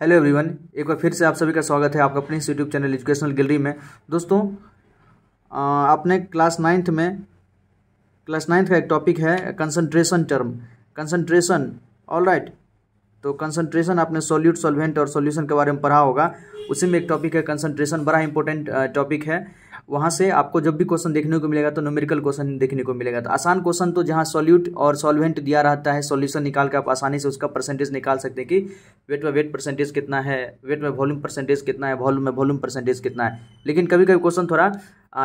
hello everyone एक बार फिर से आप सभी का स्वागत है आपका अपने यूट्यूब चैनल एजुकेशनल गैलरी में दोस्तों आपने क्लास नाइन्थ में क्लास नाइन्थ का एक टॉपिक है concentration term concentration all right तो कंसंट्रेशन आपने सॉल्यूट सॉल्वेंट और सॉल्यूशन के बारे में पढ़ा होगा उसी में एक टॉपिक है कंसंट्रेशन बड़ा इंपॉर्टेंट टॉपिक है वहाँ से आपको जब भी क्वेश्चन देखने को मिलेगा तो न्यूमेरिकल क्वेश्चन देखने को मिलेगा तो आसान क्वेश्चन तो जहाँ सॉल्यूट और सॉल्वेंट दिया रहता है सॉल्यूशन निकाल के आप आसानी से उसका परसेंटेज निकाल सकते हैं कि वेट में वेट परसेंटेज कितना है वेट में वॉल्यूम परसेंटेज कितना है वॉल्यूम में वॉल्यूम परसेंटेज कितना है लेकिन कभी कभी क्वेश्चन थोड़ा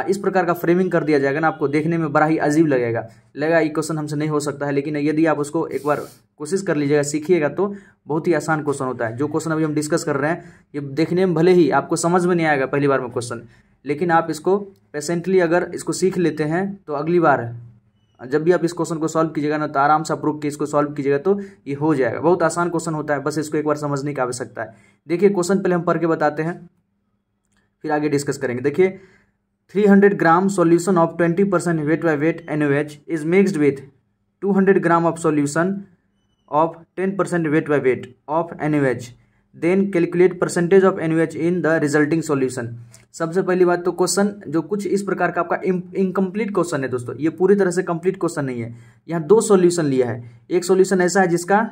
इस प्रकार का फ्रेमिंग कर दिया जाएगा ना आपको देखने में बड़ा ही अजीब लगेगा लगेगा ये क्वेश्चन हमसे नहीं हो सकता है लेकिन यदि आप उसको एक बार कोशिश कर लीजिएगा सीखिएगा तो बहुत ही आसान क्वेश्चन होता है जो क्वेश्चन अभी हम डिस्कस कर रहे हैं ये देखने में भले ही आपको समझ में नहीं आएगा पहली बार में क्वेश्चन लेकिन आप इसको पेशेंटली अगर इसको सीख लेते हैं तो अगली बार जब भी आप इस क्वेश्चन को सॉल्व कीजिएगा ना तो आराम से प्रूव के इसको सॉल्व कीजिएगा तो ये हो जाएगा बहुत आसान क्वेश्चन होता है बस इसको एक बार समझने की आवश्यकता है देखिए क्वेश्चन पहले हम पढ़ के बताते हैं फिर आगे डिस्कस करेंगे देखिए 300 gram solution of 20 percent weight by weight N is mixed with 200 gram of solution of 10 percent weight by weight of N then calculate percentage of NaOH in the resulting solution सबसे पहली बात तो question जो कुछ इस प्रकार का आपका इनकम्प्लीट क्वेश्चन है दोस्तों ये पूरी तरह से कंप्लीट क्वेश्चन नहीं है यहाँ दो सॉल्यूशन लिया है एक सॉल्यूशन ऐसा है जिसका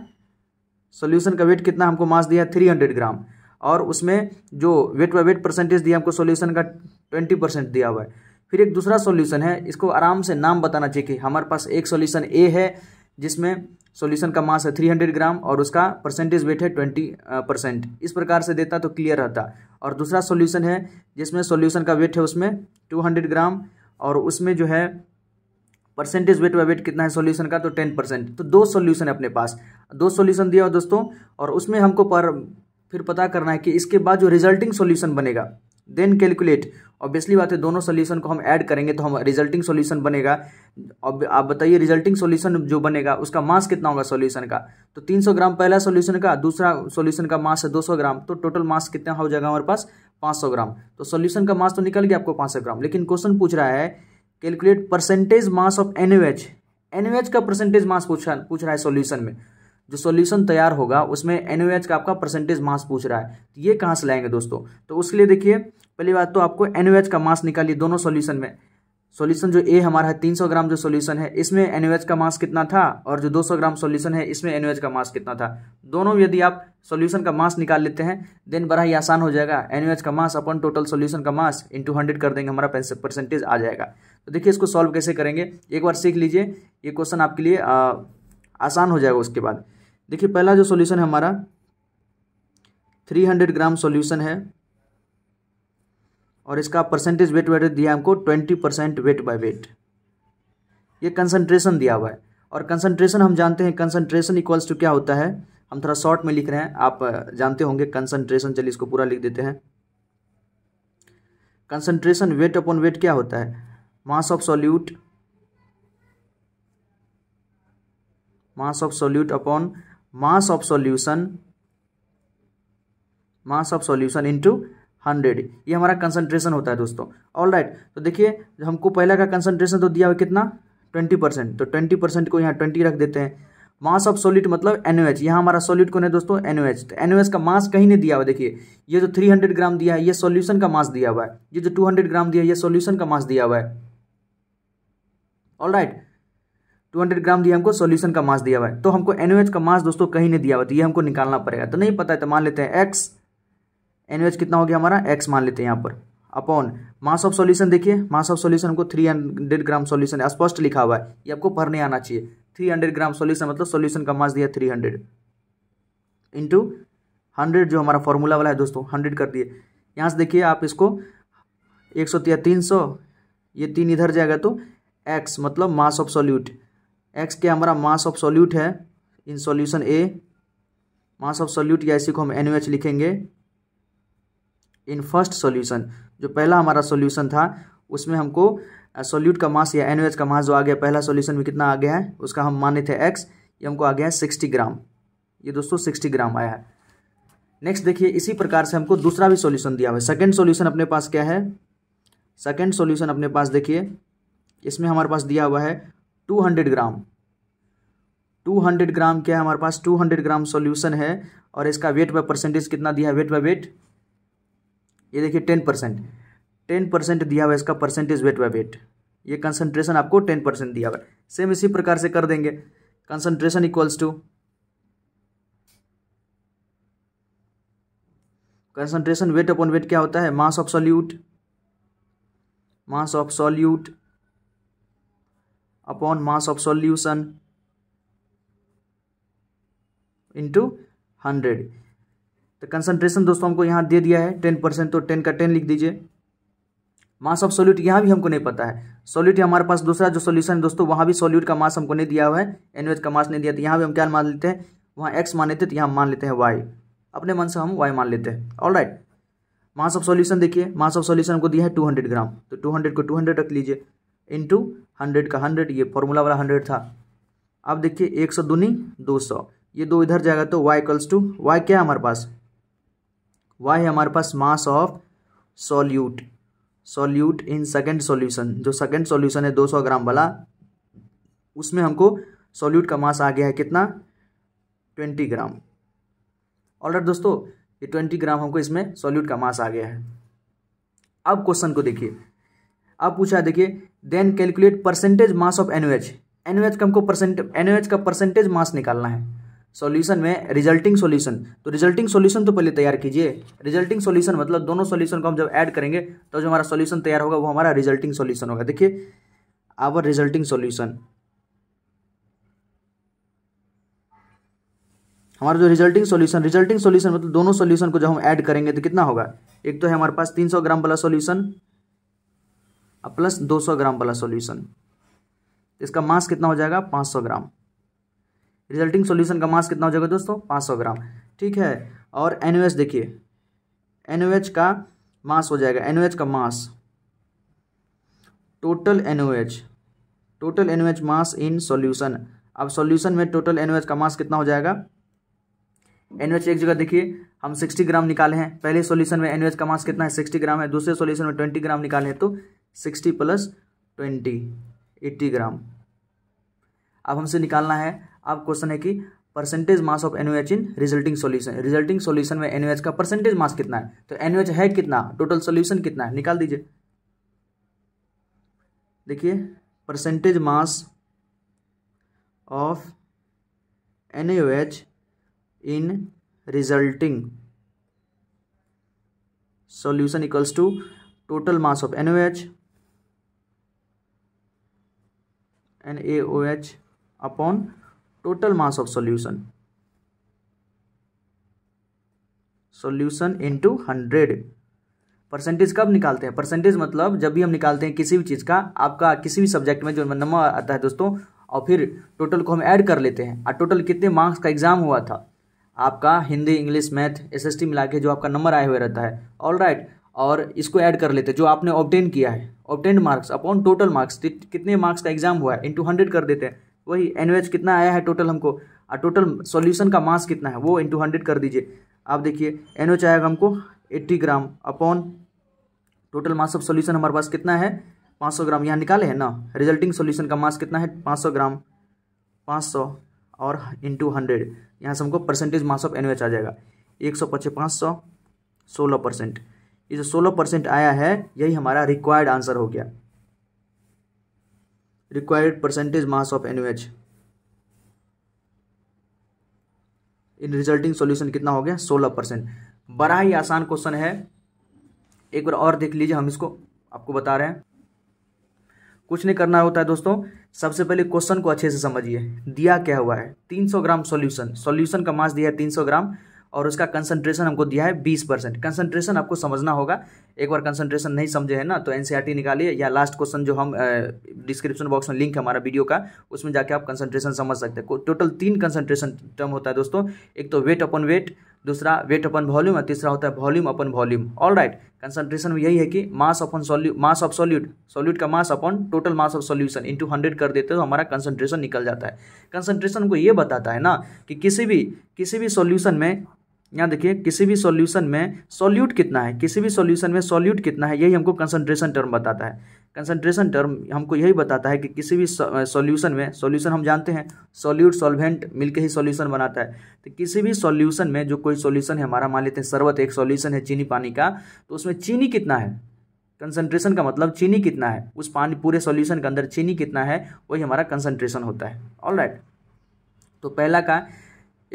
सॉल्यूशन का वेट कितना हमको मास दिया थ्री हंड्रेड ग्राम और उसमें जो वेट बाय वेट परसेंटेज दिया हमको सोल्यूशन का ट्वेंटी परसेंट दिया हुआ है फिर एक दूसरा सोल्यूशन है इसको आराम से नाम बताना चाहिए कि हमारे पास एक सोल्यूशन ए है जिसमें सॉल्यूशन का मास है 300 ग्राम और उसका परसेंटेज वेट है 20 परसेंट uh, इस प्रकार से देता तो क्लियर रहता और दूसरा सॉल्यूशन है जिसमें सॉल्यूशन का वेट है उसमें 200 ग्राम और उसमें जो है परसेंटेज वेट बाय वेट कितना है सॉल्यूशन का तो टेन परसेंट तो दो सॉल्यूशन है अपने पास दो सोल्यूशन दिया हो दोस्तों और उसमें हमको पर फिर पता करना है कि इसके बाद जो रिजल्टिंग सोल्यूशन बनेगा देन कैलकुलेट ऑब्वियसली बात है दोनों सोल्यूशन को हम ऐड करेंगे तो हम रिजल्टिंग सोल्यूशन बनेगा अब आप बताइए रिजल्टिंग सोल्यूशन जो बनेगा उसका मास कितना होगा सोल्यूशन का तो 300 ग्राम पहला सोल्यूशन का दूसरा सोल्यूशन का मास है 200 ग्राम तो टोटल मास कितना हो जाएगा हमारे पास 500 ग्राम तो सोल्यूशन का मास तो निकल गया आपको पाँच ग्राम लेकिन क्वेश्चन पूछ रहा है calculate percentage mass of N का परसेंटेज मास पूछ रहा है सोल्यूशन में जो सॉल्यूशन तैयार होगा उसमें एन का आपका परसेंटेज मास पूछ रहा है तो ये कहाँ से लाएंगे दोस्तों तो उसके लिए देखिए पहली बात तो आपको एन का मास निकालिए दोनों सोल्यूशन में सोल्यूशन जो ए हमारा है तीन ग्राम जो सोल्यूशन है इसमें एन का मास कितना था और जो दो ग्राम सोल्यूशन है इसमें एन का मास कितना था दोनों यदि आप सोल्यूशन का मास निकाल लेते हैं देन बड़ा ही आसान हो जाएगा एन का मास अपन टोटल सोल्यूशन का मास इंटू हंड्रेड कर देंगे हमारा परसेंटेज आ जाएगा तो देखिए इसको सॉल्व कैसे करेंगे एक बार सीख लीजिए ये क्वेश्चन आपके लिए आ, आसान हो जाएगा उसके बाद देखिए पहला जो सॉल्यूशन है हमारा 300 ग्राम सॉल्यूशन है और इसका परसेंटेज वेट वेट दिया हमको 20 परसेंट वेट बाय वेट ये कंसंट्रेशन दिया हुआ है और कंसंट्रेशन हम जानते हैं कंसंट्रेशन इक्वल्स टू क्या होता है हम थोड़ा शॉर्ट में लिख रहे हैं आप जानते होंगे कंसनट्रेशन चलिए इसको पूरा लिख देते हैं कंसनट्रेशन वेट अपॉन वेट क्या होता है mass of solute mass of solute upon mass of solution mass of solution into hundred ये हमारा कंसंट्रेशन होता है दोस्तों ऑल राइट right, तो देखिए हमको पहला का कंसंट्रेशन तो दिया हुआ कितना ट्वेंटी परसेंट तो ट्वेंटी परसेंट को यहाँ ट्वेंटी रख देते हैं मास ऑफ सॉलिड मतलब एनओ एच यहाँ हमारा सॉलिड कौन है दोस्तों एनओ एच तो एनओएच एच का मास कहीं नहीं दिया हुआ देखिए ये जो थ्री हंड्रेड ग्राम दिया है ये सॉल्यूशन का मास दिया हुआ है ये जो टू हंड्रेड ग्राम दिया है ये सॉल्यूशन का मास दिया हुआ है ऑल राइट right, 200 ग्राम दिया हमको सॉल्यूशन का मास दिया हुआ है तो हमको एनओएच का मास दोस्तों कहीं नहीं दिया हुआ तो ये हमको निकालना पड़ेगा तो नहीं पता है तो मान लेते हैं एक्स एनओएच कितना हो गया हमारा एक्स मान लेते हैं यहाँ पर अपॉन मास ऑफ सॉल्यूशन देखिए मास ऑफ सॉल्यूशन हमको 300 ग्राम सॉल्यूशन स्पष्ट लिखा हुआ है ये आपको पढ़ने आना चाहिए हंड्रेड ग्राम सोल्यूशन मतलब सोल्यूशन का मास दिया थ्री हंड्रेड इंटू हंड्रेड जो हमारा फॉर्मूला वाला है दोस्तों हंड्रेड कर दिए यहाँ से देखिए आप इसको एक सौ तीन सौ ये तीन इधर जाएगा तो एक्स मतलब मास ऑफ सोल्यूट एक्स क्या हमारा मास ऑफ सॉल्यूट है in solution a mass of solute या इसी को हम एन लिखेंगे इन फर्स्ट सॉल्यूशन जो पहला हमारा सॉल्यूशन था उसमें हमको सॉल्यूट का मास या एन का मास जो आ गया पहला सॉल्यूशन में कितना आ गया है उसका हम माने थे एक्स ये हमको आ गया है सिक्सटी ग्राम ये दोस्तों सिक्सटी ग्राम आया है नेक्स्ट देखिए इसी प्रकार से हमको दूसरा भी सॉल्यूशन दिया हुआ है सेकेंड सोल्यूशन अपने पास क्या है सेकेंड सोल्यूशन अपने पास देखिए इसमें हमारे पास दिया हुआ है two hundred gram two hundred gram क्या है हमारे पास टू हंड्रेड ग्राम सॉल्यूशन है और इसका वेट बाय परसेंटेज कितना दिया है वेट बाय वेट ये देखिए टेन परसेंट टेन परसेंट दिया हुआ इसका परसेंटेज वेट बाय वेट ये कंसंट्रेशन आपको टेन परसेंट दिया हुआ सेम इसी प्रकार से कर देंगे concentration equals to concentration weight upon weight क्या होता है mass of solute mass of solute upon mass of solution into 100 तो कंसंट्रेशन दोस्तों हमको यहाँ दे दिया है टेन परसेंट तो टेन का टेन लिख दीजिए मास ऑफ सॉल्यूट यहाँ भी हमको नहीं पता है सॉल्यूट हमारे पास दूसरा जो सॉल्यूशन है दोस्तों वहाँ भी सॉल्यूट का मास हमको नहीं दिया हुआ है एनवेज का मास नहीं दिया तो यहाँ भी हम क्या मान लेते हैं वहाँ एक्स मान लेते तो यहाँ मान लेते हैं वाई अपने मन से हम वाई मान लेते हैं all right mass of solution देखिए मास ऑफ सॉल्यूशन हमको दिया है टू हंड्रेड ग्राम तो टू हंड्रेड को टू हंड्रेड रख लीजिए इंटू हंड्रेड का हंड्रेड ये फॉर्मूला वाला हंड्रेड था अब देखिए एक सौ दूनी दो सौ ये दो इधर जाएगा तो वाई कल्स टू वाई क्या है हमारे पास वाई है हमारे पास mass of solute solute in second solution जो सेकेंड सॉल्यूशन है दो सौ ग्राम वाला उसमें हमको सॉल्यूट का मास आ गया है कितना ट्वेंटी ग्राम ऑलराइट दोस्तों ये ट्वेंटी ग्राम हमको इसमें सॉल्यूट का मास आ गया है अब क्वेश्चन को देखिए अब पूछा देखिए then calculate percentage mass of NaOH NaOH का हमको परसेंट का परसेंटेज मास निकालना है सॉल्यूशन में रिजल्टिंग सॉल्यूशन तो रिजल्टिंग सॉल्यूशन तो पहले तैयार कीजिए रिजल्टिंग सॉल्यूशन मतलब दोनों सॉल्यूशन को हम जब ऐड करेंगे तो जो हमारा सॉल्यूशन तैयार होगा वो हमारा रिजल्टिंग सॉल्यूशन होगा देखिए आवर रिजल्टिंग सॉल्यूशन हमारा जो रिजल्टिंग सॉल्यूशन रिजल्टिंग सॉल्यूशन मतलब दोनों सॉल्यूशन को जब हम ऐड करेंगे तो कितना होगा एक तो है हमारे पास 300 ग्राम वाला सॉल्यूशन प्लस 200 ग्राम वाला सॉल्यूशन तो इसका मास कितना हो जाएगा 500 ग्राम रिजल्टिंग सॉल्यूशन का मास कितना हो जाएगा दोस्तों 500 ग्राम ठीक है और एन देखिए एन का मास हो जाएगा एन का mass total N total N mass in solution अब सॉल्यूशन में टोटल एन का मास कितना हो जाएगा एन एक जगह देखिए हम 60 ग्राम निकाले हैं पहले सॉल्यूशन में एन का मास कितना है 60 ग्राम है दूसरे सॉल्यूशन में 20 ग्राम निकाले हैं तो sixty plus twenty eighty gram अब हमसे निकालना है अब क्वेश्चन है कि percentage mass of NaOH in resulting solution resulting solution में एन का परसेंटेज मास कितना है तो एन है कितना टोटल सॉल्यूशन कितना है निकाल दीजिए देखिए percentage mass of N in resulting solution equals to total mass of N N A O H upon total mass of solution solution into hundred percentage कब निकालते हैं परसेंटेज मतलब जब भी हम निकालते हैं किसी भी चीज़ का आपका किसी भी सब्जेक्ट में जो नंबर आता है दोस्तों और फिर टोटल को हम ऐड कर लेते हैं और टोटल कितने मार्क्स का एग्ज़ाम हुआ था आपका हिंदी इंग्लिश मैथ एसएसटी मिला के जो आपका नंबर आए हुए रहता है ऑल राइट right, और इसको ऐड कर लेते हैं जो आपने ऑप्टेन किया है obtain marks upon total marks कितने मार्क्स का एग्जाम हुआ है इंटू हंड्रेड कर देते हैं वही एन कितना आया है टोटल हमको और टोटल सॉल्यूशन का मास कितना है वो इंटू हंड्रेड कर दीजिए आप देखिए एन आएगा हमको eighty gram upon total mass of solution हमारे पास कितना है पाँच सौ ग्राम यहाँ निकाले हैं ना रिजल्टिंग सॉल्यूशन का मास कितना है पाँच सौ ग्राम पाँच सौ और इंटू हंड्रेड यहाँ से हमको परसेंटेज मास ऑफ एन आ जाएगा एक सौ पच्चीस पाँच सौ सोलह परसेंट इसे सोलह परसेंट आया है यही हमारा रिक्वायर्ड आंसर हो गया required percentage mass of NaOH in resulting solution कितना हो गया सोलह परसेंट बड़ा ही आसान क्वेश्चन है एक बार और देख लीजिए हम इसको आपको बता रहे हैं कुछ नहीं करना होता है दोस्तों सबसे पहले क्वेश्चन को अच्छे से समझिए दिया क्या हुआ है 300 ग्राम सॉल्यूशन सॉल्यूशन का मास दिया है 300 ग्राम और उसका कंसंट्रेशन हमको दिया है बीस परसेंट कंसंट्रेशन आपको समझना होगा एक बार कंसंट्रेशन नहीं समझे है ना तो एन e निकालिए या लास्ट क्वेश्चन जो हम डिस्क्रिप्शन बॉक्स में लिंक है हमारा वीडियो का उसमें जाके आप कंसंट्रेशन समझ सकते हैं टोटल तीन कंसंट्रेशन टर्म होता है दोस्तों एक तो वेट अपन वेट दूसरा वेट अपन वॉल्यूम और तीसरा होता है volume upon volume all right concentration में यही है कि mass upon solute mass of solute solute का mass upon total mass of solution into hundred कर देते तो हमारा कंसंट्रेशन निकल जाता है कंसंट्रेशन को ये बताता है ना कि किसी भी किसी भी सॉल्यूशन में यहाँ देखिए किसी भी सॉल्यूशन में सॉल्यूट कितना है किसी भी सॉल्यूशन में सॉल्यूट कितना है यही हमको कंसंट्रेशन टर्म बताता है कंसंट्रेशन टर्म हमको यही बताता है कि किसी भी सॉल्यूशन में सॉल्यूशन हम जानते हैं सॉल्यूट सॉल्वेंट मिलके ही सॉल्यूशन बनाता है तो किसी भी सॉल्यूशन में जो कोई सॉल्यूशन है हमारा मान लेते हैं सर्वत एक सॉल्यूशन है चीनी पानी का तो उसमें चीनी कितना है कंसंट्रेशन का मतलब चीनी कितना है उस पानी पूरे सॉल्यूशन के अंदर चीनी कितना है वही हमारा कंसंट्रेशन होता है ऑल तो पहला का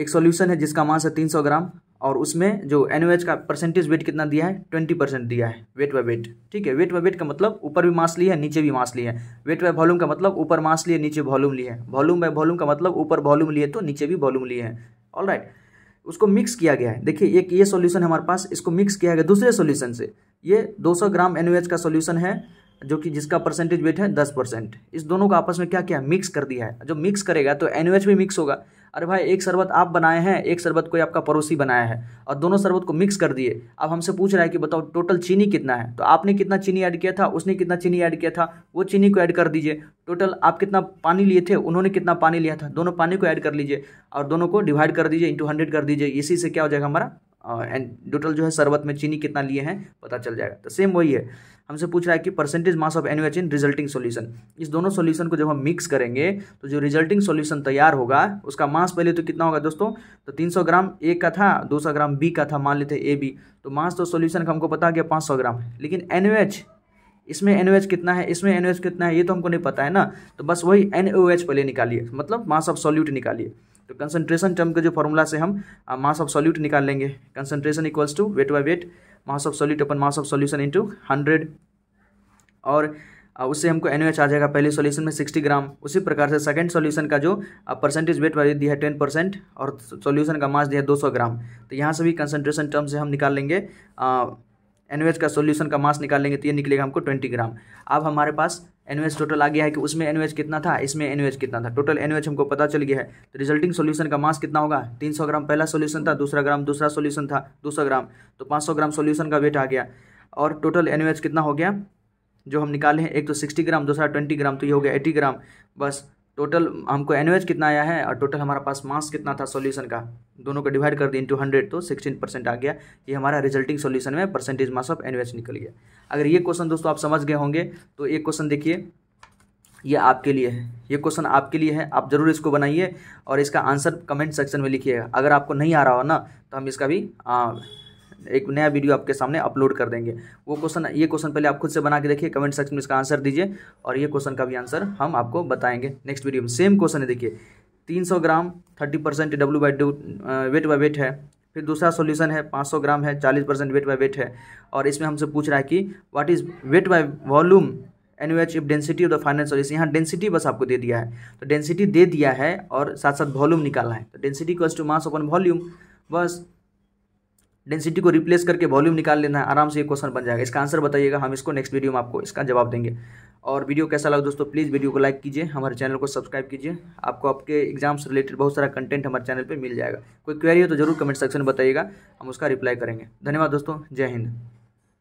एक सॉल्यूशन है जिसका मास है 300 ग्राम और उसमें जो एन का परसेंटेज वेट कितना दिया है ट्वेंटी परसेंट दिया है वेट बाय वेट ठीक है वेट बाय वेट का मतलब ऊपर भी मास लिया है नीचे भी मास लिया है वेट बाय वॉल्यूम का मतलब ऊपर मास लिए नीचे वॉल्यूम लिए वॉल्यूम बाय वॉल्यूम का मतलब ऊपर वॉल्यूम लिए तो नीचे भी वॉल्यूम लिए हैं ऑल राइट उसको मिक्स किया गया है देखिए एक ये सोल्यूशन हमारे पास इसको मिक्स किया गया दूसरे सोल्यूशन से ये दो ग्राम एन का सोल्यूशन है जो कि जिसका परसेंटेज वेट है दस परसेंट इस दोनों का आपस में क्या क्या मिक्स कर दिया है जो मिक्स करेगा तो एन भी मिक्स होगा अरे भाई एक शरबत आप बनाए हैं एक शरबत कोई आपका पड़ोसी बनाया है और दोनों शरबत को मिक्स कर दिए अब हमसे पूछ रहा है कि बताओ टोटल चीनी कितना है तो आपने कितना चीनी ऐड किया था उसने कितना चीनी ऐड किया था वो चीनी को ऐड कर दीजिए टोटल आप कितना पानी लिए थे उन्होंने कितना पानी लिया था दोनों पानी को ऐड कर लीजिए और दोनों को डिवाइड कर दीजिए इंटू हंड्रेड कर दीजिए इसी से क्या हो जाएगा हमारा एंड टोटल जो है शरबत में चीनी कितना लिए हैं पता चल जाएगा तो सेम वही है हमसे पूछ रहा है कि percentage mass of NaOH in resulting solution इस दोनों सॉल्यूशन को जब हम मिक्स करेंगे तो जो रिजल्टिंग सॉल्यूशन तैयार होगा उसका मास पहले तो कितना होगा दोस्तों तो 300 ग्राम ए का था 200 ग्राम बी का था मान लेते ए बी तो मास तो सोल्यूशन का हमको पता गया पाँच ग्राम लेकिन एन इसमें एन कितना है इसमें एन कितना है ये तो हमको नहीं पता है ना तो बस वही एन पहले निकालिए मतलब मास ऑफ सोल्यूट निकालिए तो कंसंट्रेशन टर्म के जो फॉर्मूला से हम मास ऑफ सॉल्यूट निकाल लेंगे concentration equals to weight by weight mass of solute upon mass of solution into hundred और उससे हमको एन आ जाएगा पहले सॉल्यूशन में सिक्सटी ग्राम उसी प्रकार से सेकंड सॉल्यूशन का जो परसेंटेज वेट वाली दिया है टेन परसेंट और सॉल्यूशन का मास दिया है दो सौ ग्राम तो यहाँ से भी कंसनट्रेशन टर्म से हम निकाल लेंगे एन का सॉल्यूशन का मास निकाल लेंगे तो ये निकलेगा हमको ट्वेंटी ग्राम अब हमारे पास एनवेज टोटल आ गया है कि उसमें एनवेज कितना था इसमें एनवेज कितना था टोटल एनवेज हमको पता चल गया है तो रिजल्टिंग सॉल्यूशन का मास कितना होगा 300 ग्राम पहला सॉल्यूशन था दूसरा ग्राम दूसरा सॉल्यूशन था 200 ग्राम तो 500 ग्राम सॉल्यूशन का वेट आ गया और टोटल एनवेज कितना हो गया जो हम निकाले हैं एक तो सिक्सटी ग्राम दूसरा ट्वेंटी ग्राम तो ये हो गया एटी ग्राम बस टोटल हमको एनवेज कितना आया है और टोटल हमारा पास मास कितना था सॉल्यूशन का दोनों को डिवाइड कर दिए इंटू हंड्रेड तो सिक्सटीन परसेंट आ गया ये हमारा रिजल्टिंग सॉल्यूशन में परसेंटेज मास ऑफ एनवेज निकल गया अगर ये क्वेश्चन दोस्तों आप समझ गए होंगे तो एक क्वेश्चन देखिए ये आपके लिए है ये क्वेश्चन आपके लिए है आप ज़रूर इसको बनाइए और इसका आंसर कमेंट सेक्शन में लिखिएगा अगर आपको नहीं आ रहा हो ना तो हम इसका भी आ, एक नया वीडियो आपके सामने अपलोड कर देंगे वो क्वेश्चन ये क्वेश्चन पहले आप खुद से बना के देखिए कमेंट सेक्शन में इसका आंसर दीजिए और ये क्वेश्चन का भी आंसर हम आपको बताएंगे नेक्स्ट वीडियो में सेम क्वेश्चन है देखिए तीन सौ ग्राम thirty percent W by weight by weight है फिर दूसरा सोल्यूशन है सौ ग्राम है चालीस परसेंट वेट बाई वेट है और इसमें हमसे पूछ रहा है कि what is weight by volume NaOH if density of the final solution यहाँ डेंसिटी बस आपको दे दिया है तो डेंसिटी दे दिया है और साथ साथ वॉल्यूम निकालना है तो density question mass upon volume बस डेंसिटी को रिप्लेस करके वॉल्यूम निकाल लेना है आराम से ये क्वेश्चन बन जाएगा इसका आंसर बताइएगा हम इसको नेक्स्ट वीडियो में आपको इसका जवाब देंगे और वीडियो कैसा लगा दोस्तों प्लीज़ वीडियो को लाइक कीजिए हमारे चैनल को सब्सक्राइब कीजिए आपको आपके एग्जाम से रिलेटेड बहुत सारा कंटेंट हमारे चैनल पर मिल जाएगा कोई क्वेरी हो तो जरूर कमेंट सेक्शन में बताइएगा हम उसका रिप्लाई करेंगे धन्यवाद दोस्तों जय हिंद